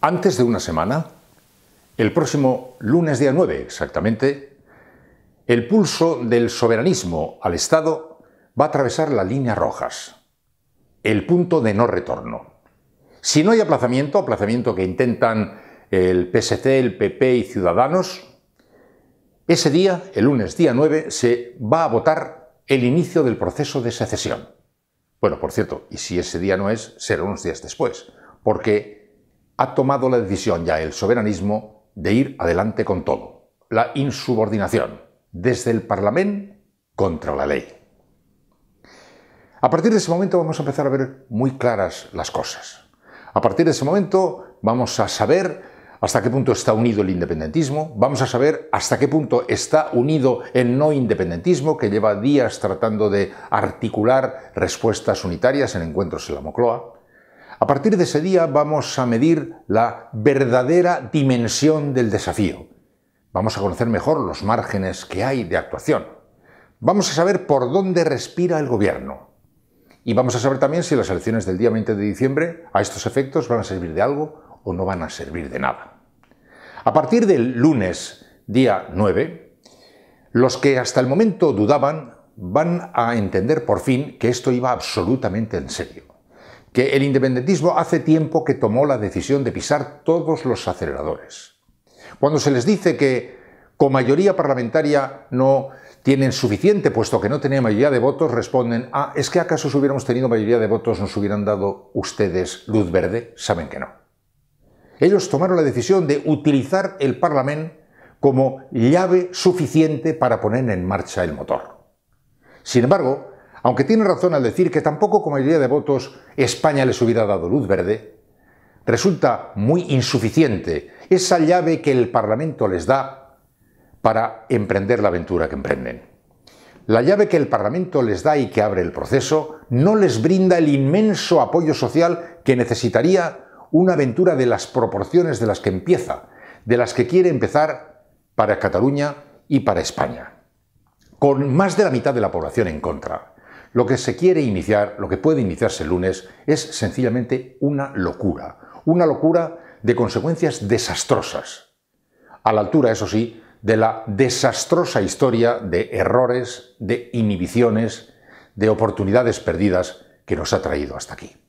Antes de una semana, el próximo lunes día 9 exactamente, el pulso del soberanismo al Estado va a atravesar la línea rojas, el punto de no retorno. Si no hay aplazamiento, aplazamiento que intentan el PSC, el PP y Ciudadanos, ese día, el lunes día 9, se va a votar el inicio del proceso de secesión. Bueno, por cierto, y si ese día no es, será unos días después, porque ha tomado la decisión ya el soberanismo de ir adelante con todo. La insubordinación, desde el Parlamento contra la ley. A partir de ese momento vamos a empezar a ver muy claras las cosas. A partir de ese momento vamos a saber hasta qué punto está unido el independentismo, vamos a saber hasta qué punto está unido el no independentismo que lleva días tratando de articular respuestas unitarias en encuentros en la Mocloa, a partir de ese día vamos a medir la verdadera dimensión del desafío. Vamos a conocer mejor los márgenes que hay de actuación. Vamos a saber por dónde respira el gobierno. Y vamos a saber también si las elecciones del día 20 de diciembre a estos efectos van a servir de algo o no van a servir de nada. A partir del lunes, día 9, los que hasta el momento dudaban van a entender por fin que esto iba absolutamente en serio que el independentismo hace tiempo que tomó la decisión de pisar todos los aceleradores. Cuando se les dice que con mayoría parlamentaria no tienen suficiente, puesto que no tenían mayoría de votos, responden, ah, es que acaso si hubiéramos tenido mayoría de votos nos hubieran dado ustedes luz verde, saben que no. Ellos tomaron la decisión de utilizar el parlament como llave suficiente para poner en marcha el motor. Sin embargo, aunque tiene razón al decir que tampoco con mayoría de votos España les hubiera dado luz verde, resulta muy insuficiente esa llave que el Parlamento les da para emprender la aventura que emprenden. La llave que el Parlamento les da y que abre el proceso no les brinda el inmenso apoyo social que necesitaría una aventura de las proporciones de las que empieza, de las que quiere empezar para Cataluña y para España, con más de la mitad de la población en contra lo que se quiere iniciar, lo que puede iniciarse el lunes, es sencillamente una locura. Una locura de consecuencias desastrosas. A la altura, eso sí, de la desastrosa historia de errores, de inhibiciones, de oportunidades perdidas que nos ha traído hasta aquí.